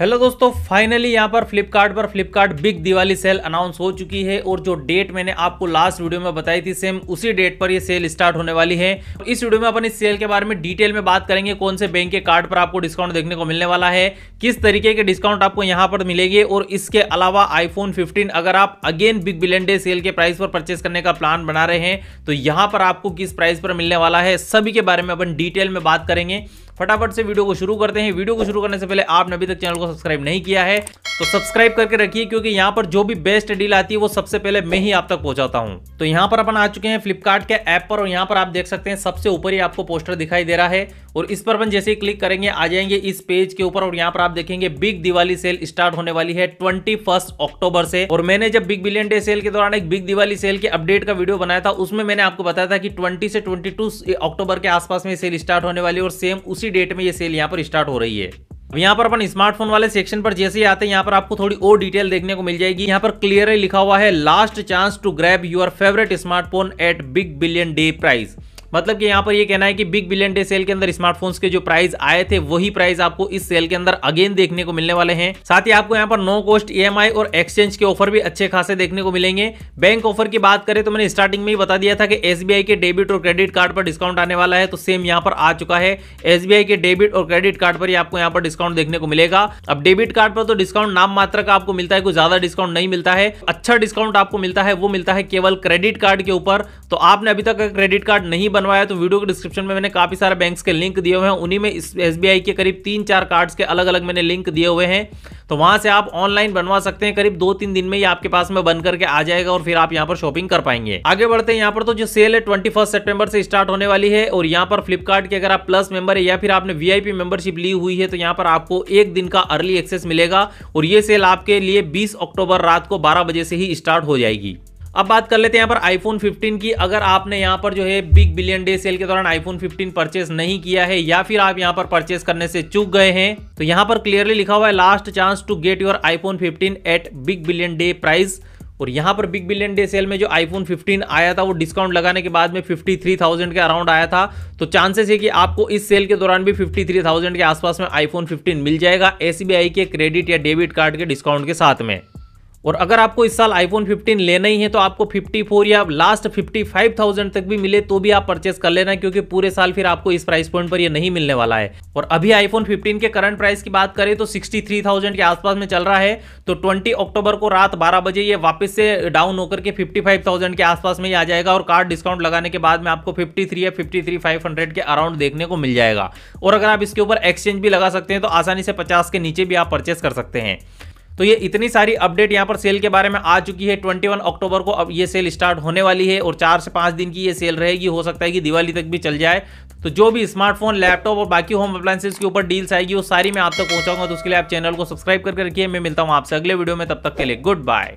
hello दोस्तों finally यहाँ पर फ्लिपकार्ट पर Flipkart big Diwali sale announce हो चुकी है और जो डेट मैंने आपको लास्ट वीडियो में बताई थी सेम उसी डेट पर ये सेल स्टार्ट होने वाली है इस वीडियो में अपन इस सेल के बारे में डिटेल में बात करेंगे कौन से बैंक के कार्ड पर आपको डिस्काउंट देखने को मिलने वाला है किस तरीके के डिस्काउंट आपको यहाँ पर मिलेगी और इसके अलावा आईफोन फिफ्टीन अगर आप again big billion day sale के प्राइस पर परचेस करने का प्लान बना रहे हैं तो यहाँ पर आपको किस प्राइस पर मिलने वाला है सभी के बारे में अपन डिटेल में बात करेंगे फटाफट से वीडियो को शुरू करते हैं वीडियो को शुरू करने से पहले आपने अभी तक चैनल को सब्सक्राइब नहीं किया है तो सब्सक्राइब करके रखिए क्योंकि यहाँ पर जो भी बेस्ट डील आती है वो सबसे पहले मैं ही आप तक पहुंचाता हूँ तो यहाँ पर अपन आ चुके हैं फ्लिपकार्ट के ऐप पर और यहाँ पर आप देख सकते हैं सबसे ऊपर ही आपको पोस्टर दिखाई दे रहा है और इस पर अपन जैसे ही क्लिक करेंगे आ जाएंगे इस पेज के ऊपर और यहाँ पर आप देखेंगे बिग दिवाली सेल स्टार्ट होने वाली है ट्वेंटी अक्टूबर से और मैंने जब बिग बिलियन डे सेल के दौरान एक बिग दिवाली सेल के अपडेट का वीडियो बनाया था उसमें मैंने आपको बताया था कि ट्वेंटी से ट्वेंटी अक्टूबर के आसपास में सेल स्टार्ट होने वाली और सेम उसी डेट में ये सेल यहाँ पर स्टार्ट हो रही है अब यहाँ पर अपन स्मार्टफोन वाले सेक्शन पर जैसे ही आते हैं यहाँ पर आपको थोड़ी और डिटेल देखने को मिल जाएगी यहाँ पर क्लियरली लिखा हुआ है last chance to grab your favourite smartphone at big billion day price मतलब कि यहाँ पर यह कहना है कि बिग बिलियन डे सेल के अंदर स्मार्टफोन्स के जो प्राइस आए थे वही प्राइस आपको इस सेल के अंदर अगेन देखने को मिलने वाले हैं साथ ही आपको यहाँ पर नो कॉस्ट ई और एक्सचेंज के ऑफर भी अच्छे खासे देखने को मिलेंगे बैंक ऑफर की बात करें तो मैंने स्टार्टिंग में ही बता दिया था कि एस के डेबिट और क्रेडिट कार्ड पर डिस्काउंट आने वाला है तो सेम यहाँ पर आ चुका है एस के डेबिट और क्रेडिट कार्ड पर ही आपको यहाँ पर डिस्काउंट देखने को मिलेगा अब डेबिट कार्ड पर तो डिस्काउंट नाम मात्र का आपको मिलता है कुछ ज्यादा डिस्काउंट नहीं मिलता है अच्छा डिस्काउंट आपको मिलता है वो मिलता है केवल क्रेडिट कार्ड के ऊपर तो आपने अभी तक क्रेडिट कार्ड नहीं बनवाया तो वीडियो के डिस्क्रिप्शन में मैंने काफ़ी सारे बैंक्स के लिंक दिए हुए हैं उन्हीं में एस के करीब तीन चार कार्ड्स के अलग अलग मैंने लिंक दिए हुए हैं तो वहां से आप ऑनलाइन बनवा सकते हैं करीब दो तीन दिन में ये आपके पास में बन करके आ जाएगा और फिर आप यहाँ पर शॉपिंग कर पाएंगे आगे बढ़ते हैं यहाँ पर तो जो सेल है ट्वेंटी सितंबर से स्टार्ट होने वाली है और यहाँ पर फ्लिपकार्ट के अगर आप प्लस मेंबर है या फिर आपने वीआईपी मेंबरशिप ली हुई है तो यहाँ पर आपको एक दिन का अर्ली एक्सेस मिलेगा और ये सेल आपके लिए बीस अक्टूबर रात को बारह बजे से ही स्टार्ट हो जाएगी अब बात कर लेते हैं यहाँ पर आईफोन 15 की अगर आपने यहाँ पर जो है बिग बिलियन डे सेल के दौरान आईफोन 15 परचेस नहीं किया है या फिर आप यहाँ पर परचेस करने से चूक गए हैं तो यहाँ पर क्लियरली लिखा हुआ है last chance to get your iPhone 15 at big billion day price और यहाँ पर बिग बिलियन डे सेल में जो आईफोन 15 आया था वो डिस्काउंट लगाने के बाद में 53,000 के अराउंड आया था तो चांसेस है कि आपको इस सेल के दौरान भी 53,000 के आसपास में आईफोन 15 मिल जाएगा एस के क्रेडिट या डेबिट कार्ड के डिस्काउंट के साथ में और अगर आपको इस साल आईफोन 15 लेना ही है तो आपको 54 या लास्ट 55,000 तक भी मिले तो भी आप परचेस कर लेना क्योंकि पूरे साल फिर आपको इस प्राइस पॉइंट पर ये नहीं मिलने वाला है और अभी आईफोन 15 के करंट प्राइस की बात करें तो 63,000 के आसपास में चल रहा है तो 20 अक्टूबर को रात 12 बजे ये वापस से डाउन होकर के फिफ्टी के आसपास में ही आ जाएगा और कार्ड डिस्काउंट लगाने के बाद में आपको फिफ्टी या 53,500 के अराउंड देखने को मिल जाएगा और अगर आप इसके ऊपर एक्सचेंज भी लगा सकते हैं तो आसानी से पचास के नीचे भी आप परचेस कर सकते हैं तो ये इतनी सारी अपडेट यहाँ पर सेल के बारे में आ चुकी है वन अक्टूबर को अब ये सेल स्टार्ट होने वाली है और चार से पाँच दिन की ये सेल रहेगी हो सकता है कि दिवाली तक भी चल जाए तो जो भी स्मार्टफोन लैपटॉप और बाकी होम अप्लायंसेज के ऊपर डील्स आएगी वो सारी मैं आप तक पहुंचाऊंगा तो उसके लिए आप चैनल को सब्सक्राइब करके रखिए मैं मिलता हूँ आपसे अगले वीडियो में तब तक के लिए गुड बाय